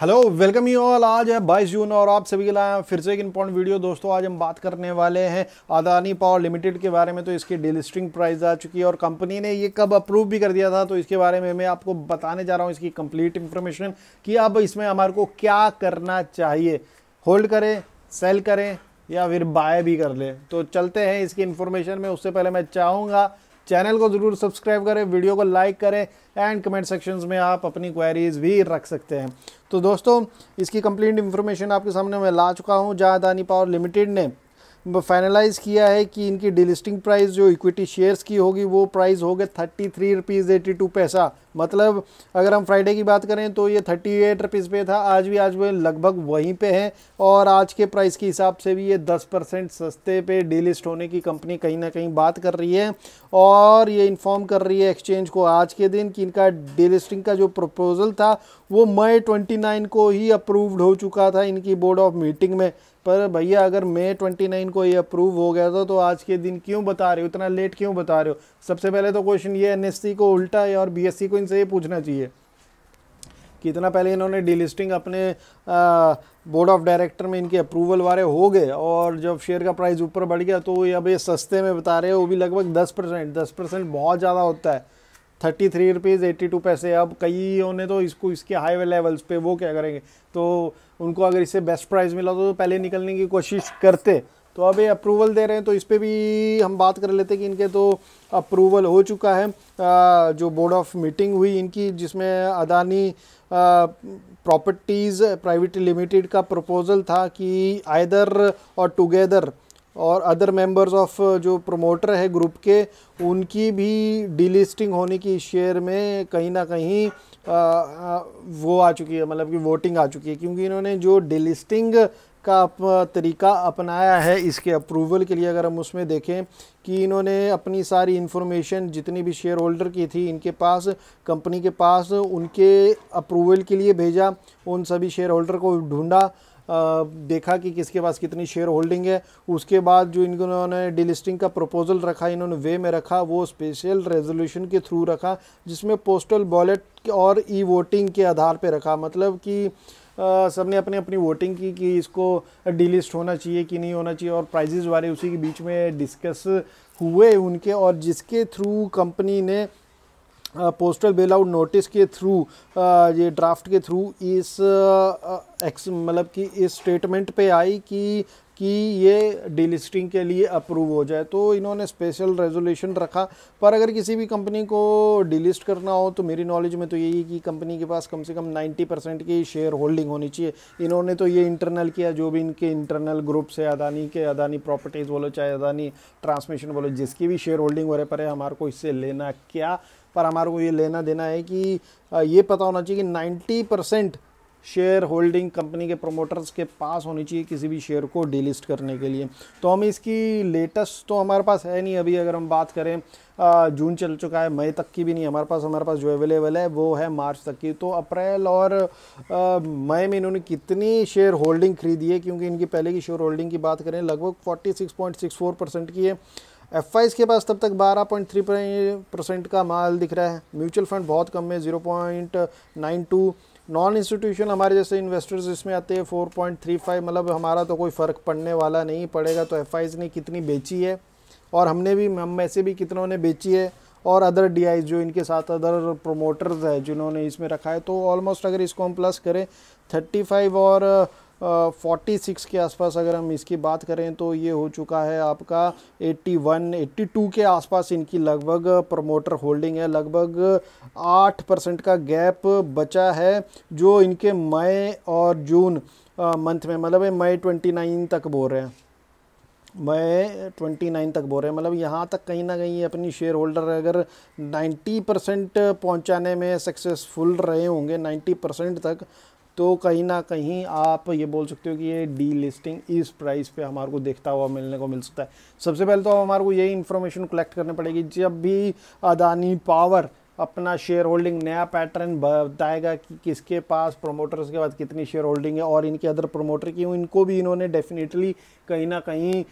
hello welcome you all आज है 22 जून और आप सभी के लाए फिर से एक इम्पोर्टेंट वीडियो दोस्तों आज हम बात करने वाले हैं अदानी पावर लिमिटेड के बारे में तो इसकी डिलिस्टिंग प्राइस आ चुकी है और कंपनी ने ये कब अप्रूव भी कर दिया था तो इसके बारे में मैं आपको बताने जा रहा हूँ इसकी कंप्लीट इन्फॉर्मेशन कि अब इसमें हमारे को क्या करना चाहिए होल्ड करें सेल करें या फिर बाय भी कर लें तो चलते हैं इसकी इन्फॉर्मेशन में उससे पहले मैं चाहूँगा चैनल को ज़रूर सब्सक्राइब करें वीडियो को लाइक करें एंड कमेंट सेक्शंस में आप अपनी क्वेरीज भी रख सकते हैं तो दोस्तों इसकी कंप्लीट इन्फॉर्मेशन आपके सामने मैं ला चुका हूँ जहाँ अदानी पावर लिमिटेड ने फाइनलाइज़ किया है कि इनकी डिलिस्टिंग प्राइस जो इक्विटी शेयर्स की होगी वो प्राइस हो गए thirty three rupees eighty two paisa मतलब अगर हम फ्राइडे की बात करें तो ये थर्टी एट रुपीज़ पे था आज भी आज वो लगभग वहीं पे है और आज के प्राइस के हिसाब से भी ये दस परसेंट सस्ते पे डीलिस्ट होने की कंपनी कहीं ना कहीं बात कर रही है और ये इन्फॉर्म कर रही है एक्सचेंज को आज के दिन कि इनका डीलिस्टिंग का जो प्रपोजल था वो मई ट्वेंटी को ही अप्रूव्ड हो चुका था इनकी बोर्ड ऑफ मीटिंग में पर भैया अगर मई 29 को ये अप्रूव हो गया था तो आज के दिन क्यों बता रहे हो इतना लेट क्यों बता रहे हो सबसे पहले तो क्वेश्चन ये एन को उल्टा है और बी को इनसे ये पूछना चाहिए कि इतना पहले इन्होंने डीलिस्टिंग अपने बोर्ड ऑफ डायरेक्टर में इनके अप्रूवल वाले हो गए और जब शेयर का प्राइस ऊपर बढ़ गया तो अब ये सस्ते में बता रहे हो वो भी लगभग दस परसेंट दस परसेंट बहुत ज़्यादा होता है thirty three rupees eighty two पैसे अब कईयों ने तो इसको इसके हाई लेवल्स पे वो क्या करेंगे तो उनको अगर इससे बेस्ट प्राइस मिला तो, पहले निकलने की कोशिश करते तो अब ये अप्रूवल दे रहे हैं तो इस पर भी हम बात कर लेते हैं कि इनके तो अप्रूवल हो चुका है जो बोर्ड ऑफ मीटिंग हुई इनकी जिसमें अदानी प्रॉपर्टीज़ प्राइवेट लिमिटेड का प्रपोज़ल था कि आइदर और टुगेदर और अदर मेंबर्स ऑफ जो प्रमोटर है ग्रुप के उनकी भी डीलिस्टिंग होने की शेयर में कहीं ना कहीं आ, uh, uh, वो आ चुकी है मतलब कि वोटिंग आ चुकी है क्योंकि इन्होंने जो डीलिस्टिंग का uh, तरीका अपनाया है इसके अप्रूवल के लिए अगर हम उसमें देखें कि इन्होंने अपनी सारी इन्फॉर्मेशन जितनी भी शेयर होल्डर की थी इनके पास कंपनी के पास उनके अप्रूवल के लिए भेजा उन सभी शेयर होल्डर को ढूंढा देखा कि किसके पास कितनी शेयर होल्डिंग है उसके बाद जो इन्होंने डिलिस्टिंग का प्रपोजल रखा इन्होंने वे में रखा वो स्पेशल रेजोल्यूशन के थ्रू रखा जिसमें पोस्टल बॉलेट और ई वोटिंग के आधार पर रखा मतलब कि सब ने अपनी अपनी वोटिंग की कि इसको डिलिस्ट होना चाहिए कि नहीं होना चाहिए और प्राइजेज़ वाले उसी के बीच में डिस्कस हुए उनके और जिसके थ्रू कंपनी ने पोस्टल बेल आउट नोटिस के थ्रू ये ड्राफ्ट के थ्रू इस मतलब कि इस स्टेटमेंट पे आई कि कि ये डीलिस्टिंग के लिए अप्रूव हो जाए तो इन्होंने स्पेशल रेजोल्यूशन रखा पर अगर किसी भी कंपनी को डीलिस्ट करना हो तो मेरी नॉलेज में तो यही है कि कंपनी के पास कम से कम 90 परसेंट की शेयर होल्डिंग होनी चाहिए इन्होंने तो ये इंटरनल किया जो भी इनके इंटरनल ग्रुप्स है अदानी के अदानी प्रॉपर्टीज़ बोलो चाहे अदानी ट्रांसमिशन बोलो जिसकी भी शेयर होल्डिंग हो रहे पर है हमारे को इससे लेना क्या पर हमारे को ये लेना देना है कि ये पता होना चाहिए कि ninety percent shareholding company के प्रमोटर्स के पास होनी चाहिए किसी भी शेयर को डीलिस्ट करने के लिए तो हम इसकी लेटेस्ट तो हमारे पास है नहीं अभी अगर हम बात करें जून चल चुका है मई तक की भी नहीं हमारे पास हमारे पास जो अवेलेबल है वो है मार्च तक की तो अप्रैल और मई में इन्होंने कितनी शेयर होल्डिंग खरीदी है क्योंकि इनकी पहले की शेयर होल्डिंग की बात करें लगभग फोर्टी परसेंट की है एफ के पास तब तक 12.3 परसेंट का माल दिख रहा है म्यूचुअल फंड बहुत कम है 0.92 नॉन इंस्टीट्यूशन हमारे जैसे इन्वेस्टर्स इसमें आते हैं 4.35 मतलब हमारा तो कोई फ़र्क पड़ने वाला नहीं पड़ेगा तो एफ ने कितनी बेची है और हमने भी हम में से भी कितनों ने बेची है और अदर डी जो इनके साथ अदर प्रोमोटर्स है जिन्होंने इसमें रखा है तो ऑलमोस्ट अगर इसको हम प्लस करें थर्टी और 46 के आसपास अगर हम इसकी बात करें तो ये हो चुका है आपका 81 82 के आसपास इनकी लगभग प्रमोटर होल्डिंग है लगभग 8 परसेंट का गैप बचा है जो इनके मई और जून मंथ में मतलब मई 29 तक बोल रहे हैं मई 29 तक बोल रहे हैं मतलब यहाँ तक कहीं ना कहीं अपनी शेयर होल्डर अगर 90 परसेंट पहुँचाने में सक्सेसफुल रहे होंगे 90 परसेंट तक तो कहीं ना कहीं आप ये बोल सकते हो कि ये डी लिस्टिंग इस प्राइस पे हमारे को देखता हुआ मिलने को मिल सकता है सबसे पहले तो हमारे को यही इन्फॉर्मेशन कलेक्ट करनी पड़ेगी जब भी अदानी पावर अपना शेयर होल्डिंग नया पैटर्न बताएगा कि किसके पास प्रोमोटर्स के बाद कितनी शेयर होल्डिंग है और इनके अदर प्रोमोटर की इनको भी इन्होंने डेफिनेटली कहीं ना कहीं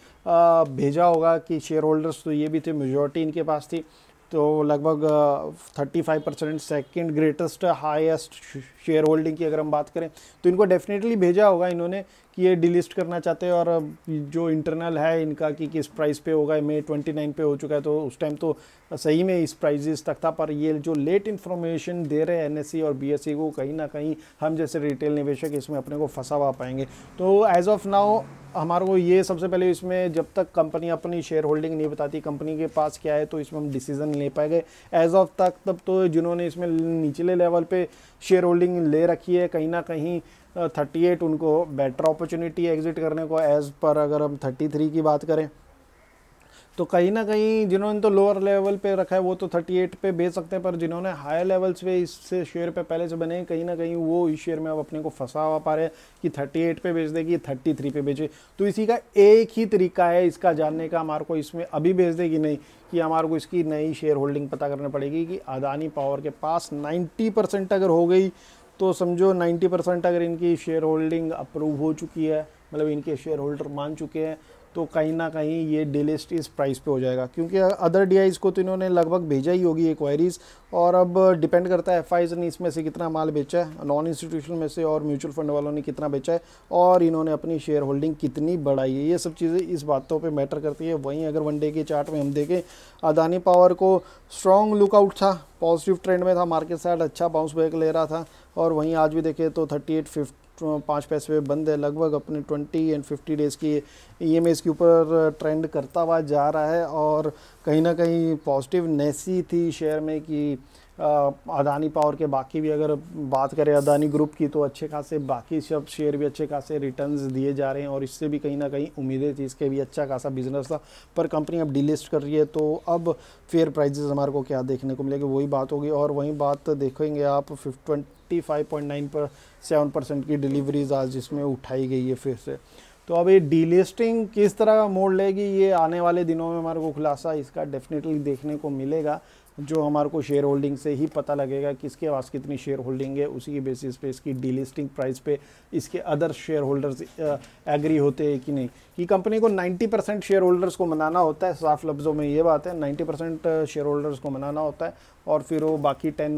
भेजा होगा कि शेयर होल्डर्स तो ये भी थे मेजोरिटी इनके पास थी तो लगभग thirty five percent second greatest highest shareholding की अगर हम बात करें तो इनको डेफिनेटली भेजा होगा इन्होंने कि ये डिलिस्ट करना चाहते हैं और जो इंटरनल है इनका कि किस प्राइस पे होगा मे ट्वेंटी नाइन पे हो चुका है तो उस टाइम तो सही में इस प्राइजेस तक था पर ये जो लेट इन्फॉर्मेशन दे रहे हैं एन e और बी e को कहीं ना कहीं हम जैसे रिटेल निवेशक इसमें अपने को फंसा हुआ पाएंगे तो एज ऑफ नाउ हमारे को ये सबसे पहले इसमें जब तक कंपनी अपनी शेयर होल्डिंग नहीं बताती कंपनी के पास क्या है तो इसमें हम डिसीजन ले पाए गए एज ऑफ तक तब तो जिन्होंने इसमें निचले लेवल पे शेयर होल्डिंग ले रखी है कहीं ना कहीं थर्टी एट उनको बेटर अपॉर्चुनिटी एग्जिट करने को एज़ पर अगर हम थर्टी थ्री की बात करें तो कहीं ना कहीं जिन्होंने तो लोअर लेवल पे रखा है वो तो 38 पे बेच सकते हैं पर जिन्होंने हायर लेवल्स पे इससे शेयर पे पहले से बने कहीं ना कहीं वो इस शेयर में अब अपने को फंसा हुआ पा रहे हैं कि 38 पे बेच दे कि 33 पे बेचे तो इसी का एक ही तरीका है इसका जानने का हमारे को इसमें अभी बेच देगी नहीं कि हमारे को इसकी नई शेयर होल्डिंग पता करनी पड़ेगी कि अदानी पावर के पास नाइन्टी अगर हो गई तो समझो नाइन्टी अगर इनकी शेयर होल्डिंग अप्रूव हो चुकी है मतलब इनके शेयर होल्डर मान चुके हैं तो कहीं ना कहीं ये डिलिस्ट इस प्राइस पे हो जाएगा क्योंकि अदर डी को तो इन्होंने लगभग भेजा ही होगी एक्वायरीज और अब डिपेंड करता है एफ ने इसमें से कितना माल बेचा है नॉन इंस्टीट्यूशनल में से और म्यूचुअल फंड वालों ने कितना बेचा है और इन्होंने अपनी शेयर होल्डिंग कितनी बढ़ाई है ये सब चीज़ें इस बातों पर मैटर करती है वहीं अगर वनडे के चार्ट में हम देखें अदानी पावर को स्ट्रॉन्ग लुकआउट था पॉजिटिव ट्रेंड में था मार्केट साइड अच्छा बाउंस बैक ले रहा था और वहीं आज भी देखें तो थर्टी एट पाँच पैसे पे बंद है लगभग अपने 20 एंड 50 डेज़ की ई e एम के ऊपर ट्रेंड करता हुआ जा रहा है और कहीं ना कहीं पॉजिटिव नेसी थी शेयर में कि अदानी पावर के बाकी भी अगर बात करें अदानी ग्रुप की तो अच्छे खासे बाकी सब शेयर भी अच्छे खासे रिटर्न्स दिए जा रहे हैं और इससे भी कहीं ना कहीं उम्मीदें थी इसके भी अच्छा खासा बिजनेस था पर कंपनी अब डिलिस्ट कर रही है तो अब फेयर प्राइजेस हमारे को क्या देखने को मिलेगी वही बात होगी और वही बात देखेंगे आप फिफ्टी फाइव पॉइंट नाइन पर सेवन परसेंट की डिलीवरीज आज जिसमें उठाई गई है फिर से तो अब ये डीलिस्टिंग किस तरह का मोड़ लेगी ये आने वाले दिनों में हमारे को खुलासा इसका डेफिनेटली देखने को मिलेगा जो हमारे को शेयर होल्डिंग से ही पता लगेगा किसके पास कितनी शेयर होल्डिंग है उसी के बेसिस पे इसकी डीलिस्टिंग प्राइस पे इसके अदर शेयर होल्डर्स एग्री होते हैं कि नहीं कि कंपनी को 90 परसेंट शेयर होल्डर्स को मनाना होता है साफ लफ्ज़ों में ये बात है 90 परसेंट शेयर होल्डर्स को मनाना होता है और फिर वो बाकी टेन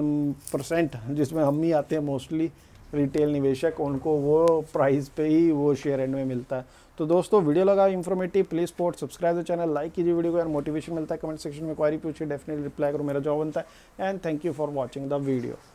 परसेंट जिसमें हम ही आते हैं मोस्टली रिटेल निवेशक उनको वो प्राइस पे ही वो शेयर एंड में मिलता है तो दोस्तों वीडियो लगा informative please support subscribe the channel like कीजिए वीडियो को यार मोटिवेशन मिलता है कमेंट सेक्शन में क्वारी पूछिए डेफिनेटली रिप्लाई करो मेरा जॉब बनता है and thank you for watching the video